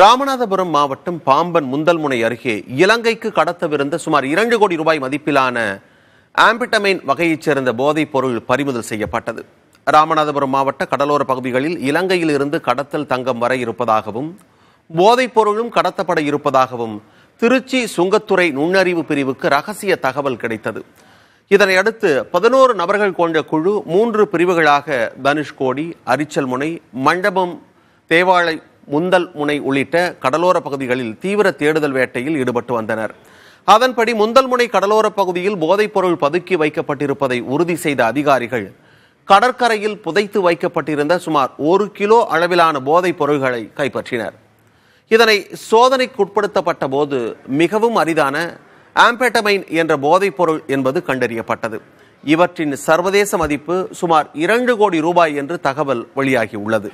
ராமநாதபுரம் மாவட்டம் பாம்பன் முந்தல்முனை அருகே இலங்கைக்கு கடத்தவிருந்த சுமார் இரண்டு கோடி ரூபாய் மதிப்பிலான ஆம்பிட்டமைன் வகையைச் சேர்ந்த போதைப் பொருள் பறிமுதல் செய்யப்பட்டது ராமநாதபுரம் மாவட்ட கடலோர பகுதிகளில் இலங்கையில் இருந்து கடத்தல் தங்கம் வர இருப்பதாகவும் போதைப் பொருளும் கடத்தப்பட இருப்பதாகவும் திருச்சி சுங்கத்துறை நுண்ணறிவு பிரிவுக்கு ரகசிய தகவல் கிடைத்தது இதனையடுத்து பதினோரு நபர்கள் கொண்ட குழு மூன்று பிரிவுகளாக தனுஷ்கோடி அரிச்சல்முனை மண்டபம் தேவாலய முந்தல் முனை உள்ளிட்ட கடலோர பகுதிகளில் தீவிர தேடுதல் வேட்டையில் ஈடுபட்டு வந்தனர் அதன்படி முந்தல்முனை கடலோர பகுதியில் போதைப்பொருள் பதுக்கி வைக்கப்பட்டிருப்பதை உறுதி செய்த அதிகாரிகள் கடற்கரையில் புதைத்து வைக்கப்பட்டிருந்த சுமார் ஒரு கிலோ அளவிலான போதைப் பொருள்களை கைப்பற்றினர் இதனை சோதனைக்குட்படுத்தப்பட்ட போது மிகவும் அரிதான ஆம்பேட்டமைன் என்ற போதைப் பொருள் என்பது கண்டறியப்பட்டது இவற்றின் சர்வதேச மதிப்பு சுமார் இரண்டு கோடி ரூபாய் என்று தகவல் வெளியாகியுள்ளது